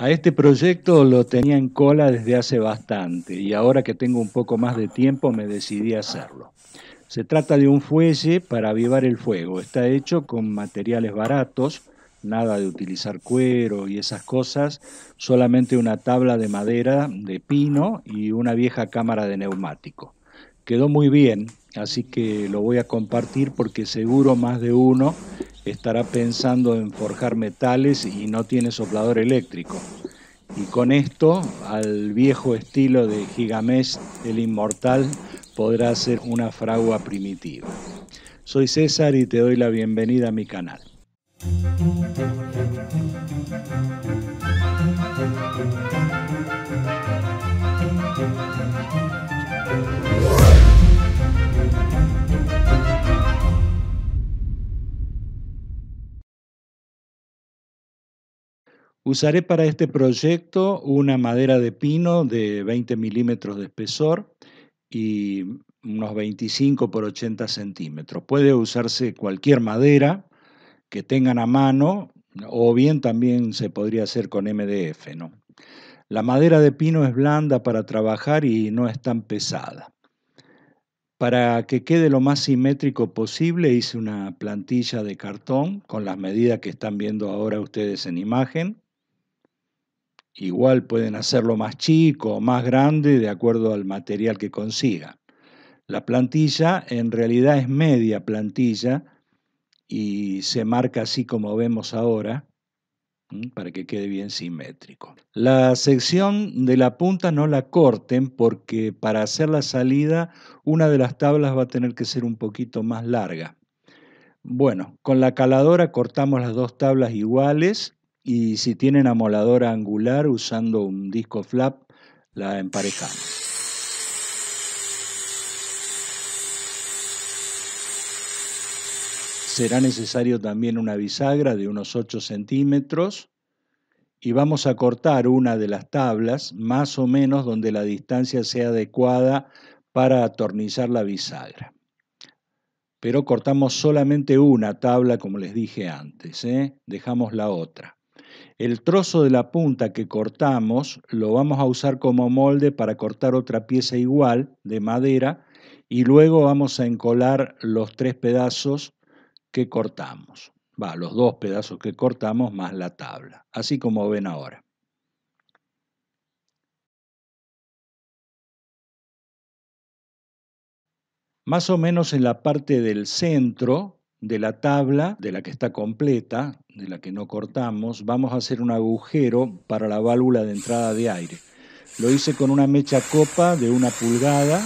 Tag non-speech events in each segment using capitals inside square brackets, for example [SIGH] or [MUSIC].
A este proyecto lo tenía en cola desde hace bastante y ahora que tengo un poco más de tiempo me decidí a hacerlo. Se trata de un fuelle para avivar el fuego. Está hecho con materiales baratos, nada de utilizar cuero y esas cosas, solamente una tabla de madera de pino y una vieja cámara de neumático quedó muy bien, así que lo voy a compartir porque seguro más de uno estará pensando en forjar metales y no tiene soplador eléctrico. Y con esto, al viejo estilo de Gigamesh el Inmortal, podrá hacer una fragua primitiva. Soy César y te doy la bienvenida a mi canal. Usaré para este proyecto una madera de pino de 20 milímetros de espesor y unos 25 por 80 centímetros. Puede usarse cualquier madera que tengan a mano o bien también se podría hacer con MDF. ¿no? La madera de pino es blanda para trabajar y no es tan pesada. Para que quede lo más simétrico posible hice una plantilla de cartón con las medidas que están viendo ahora ustedes en imagen Igual pueden hacerlo más chico o más grande de acuerdo al material que consigan. La plantilla en realidad es media plantilla y se marca así como vemos ahora para que quede bien simétrico. La sección de la punta no la corten porque para hacer la salida una de las tablas va a tener que ser un poquito más larga. Bueno, con la caladora cortamos las dos tablas iguales y si tienen amoladora angular usando un disco flap la emparejamos. Será necesario también una bisagra de unos 8 centímetros y vamos a cortar una de las tablas más o menos donde la distancia sea adecuada para atornizar la bisagra. Pero cortamos solamente una tabla como les dije antes, ¿eh? dejamos la otra. El trozo de la punta que cortamos lo vamos a usar como molde para cortar otra pieza igual de madera y luego vamos a encolar los tres pedazos que cortamos. Va, los dos pedazos que cortamos más la tabla, así como ven ahora. Más o menos en la parte del centro de la tabla, de la que está completa, de la que no cortamos, vamos a hacer un agujero para la válvula de entrada de aire. Lo hice con una mecha copa de una pulgada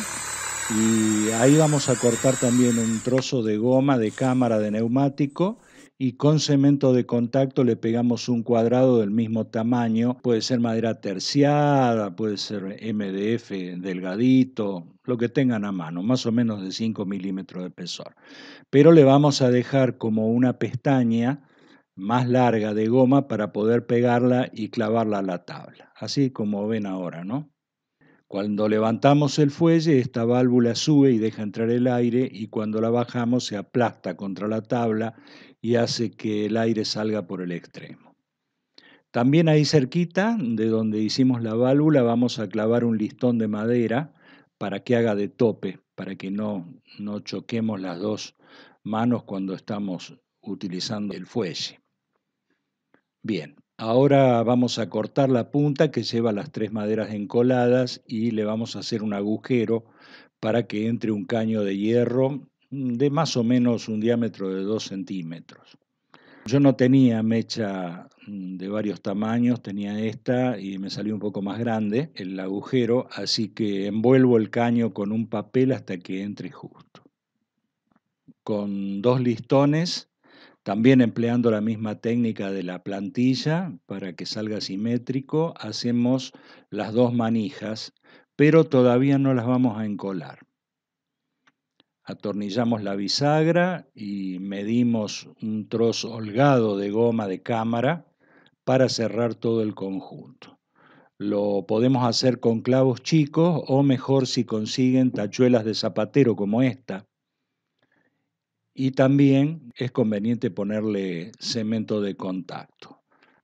y ahí vamos a cortar también un trozo de goma de cámara de neumático y con cemento de contacto le pegamos un cuadrado del mismo tamaño, puede ser madera terciada, puede ser MDF delgadito, lo que tengan a mano, más o menos de 5 milímetros de espesor. Pero le vamos a dejar como una pestaña más larga de goma para poder pegarla y clavarla a la tabla, así como ven ahora, ¿no? Cuando levantamos el fuelle, esta válvula sube y deja entrar el aire y cuando la bajamos se aplasta contra la tabla y hace que el aire salga por el extremo. También ahí cerquita, de donde hicimos la válvula, vamos a clavar un listón de madera para que haga de tope, para que no, no choquemos las dos manos cuando estamos utilizando el fuelle. Bien, Ahora vamos a cortar la punta que lleva las tres maderas encoladas y le vamos a hacer un agujero para que entre un caño de hierro de más o menos un diámetro de 2 centímetros. Yo no tenía mecha de varios tamaños, tenía esta y me salió un poco más grande el agujero, así que envuelvo el caño con un papel hasta que entre justo. Con dos listones también empleando la misma técnica de la plantilla para que salga simétrico, hacemos las dos manijas, pero todavía no las vamos a encolar. Atornillamos la bisagra y medimos un trozo holgado de goma de cámara para cerrar todo el conjunto. Lo podemos hacer con clavos chicos o mejor si consiguen tachuelas de zapatero como esta, y también es conveniente ponerle cemento de contacto.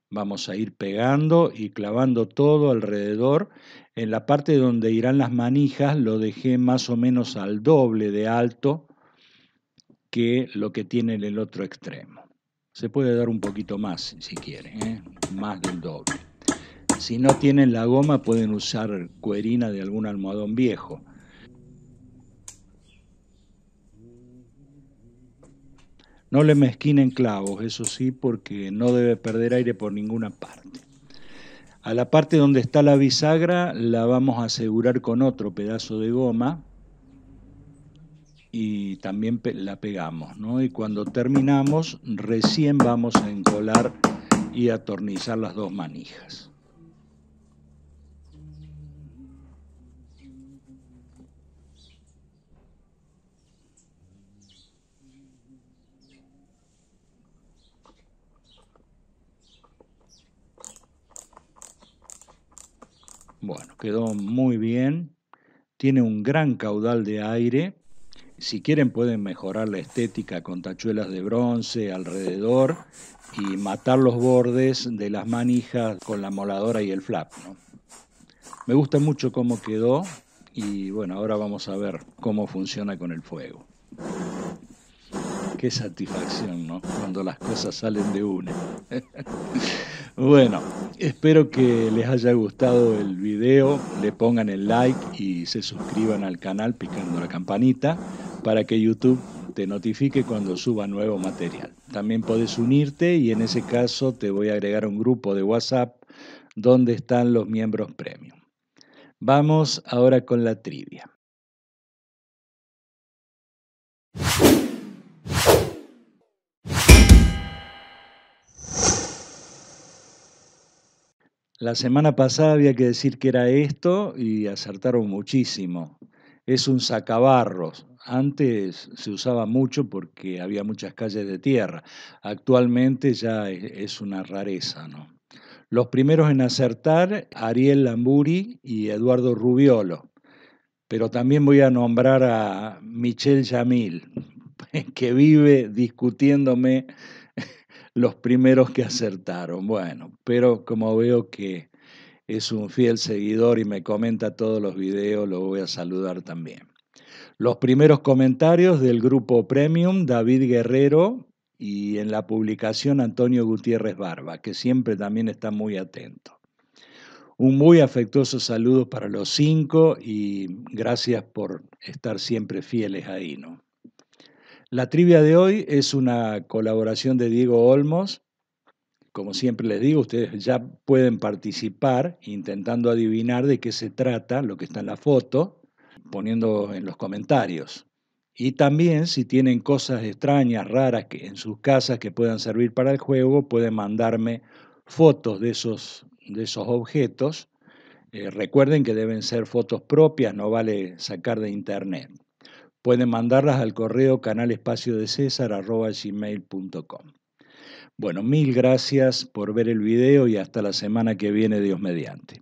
Vamos a ir pegando y clavando todo alrededor. En la parte donde irán las manijas lo dejé más o menos al doble de alto que lo que tiene en el otro extremo. Se puede dar un poquito más si quieren, ¿eh? más del doble. Si no tienen la goma pueden usar cuerina de algún almohadón viejo No le mezquinen clavos, eso sí, porque no debe perder aire por ninguna parte. A la parte donde está la bisagra la vamos a asegurar con otro pedazo de goma y también la pegamos, ¿no? Y cuando terminamos, recién vamos a encolar y atornizar las dos manijas. Bueno, quedó muy bien. Tiene un gran caudal de aire. Si quieren pueden mejorar la estética con tachuelas de bronce alrededor y matar los bordes de las manijas con la moladora y el flap. ¿no? Me gusta mucho cómo quedó y bueno, ahora vamos a ver cómo funciona con el fuego. Qué satisfacción, ¿no? Cuando las cosas salen de una. [LAUGHS] Bueno, espero que les haya gustado el video, le pongan el like y se suscriban al canal picando la campanita para que YouTube te notifique cuando suba nuevo material. También puedes unirte y en ese caso te voy a agregar un grupo de WhatsApp donde están los miembros premium. Vamos ahora con la trivia. La semana pasada había que decir que era esto y acertaron muchísimo. Es un sacabarros. Antes se usaba mucho porque había muchas calles de tierra. Actualmente ya e-, es una rareza, ¿no? Los primeros en acertar, Ariel Lamburi y Eduardo Rubiolo. Pero también voy a nombrar a Michel Yamil, [LAUGHS] que vive discutiéndome los primeros que acertaron. Bueno, pero como veo que es un fiel seguidor y me comenta todos los videos, lo voy a saludar también. Los primeros comentarios del grupo Premium, David Guerrero y en la publicación Antonio Gutiérrez Barba, que siempre también está muy atento. Un muy afectuoso saludo para los cinco y gracias por estar siempre fieles ahí, ¿no? La trivia de hoy es una colaboración de Diego Olmos. Como siempre les digo, ustedes ya pueden participar intentando adivinar de qué se trata lo que está en la foto, poniendo en los comentarios. Y también si tienen cosas extrañas, raras que en sus casas que puedan servir para el juego, pueden mandarme fotos de esos, de esos objetos. Eh, recuerden que deben ser fotos propias, no vale sacar de internet. Pueden mandarlas al correo canalespaciodecesar.com. Bueno, mil gracias por ver el video y hasta la semana que viene, Dios mediante.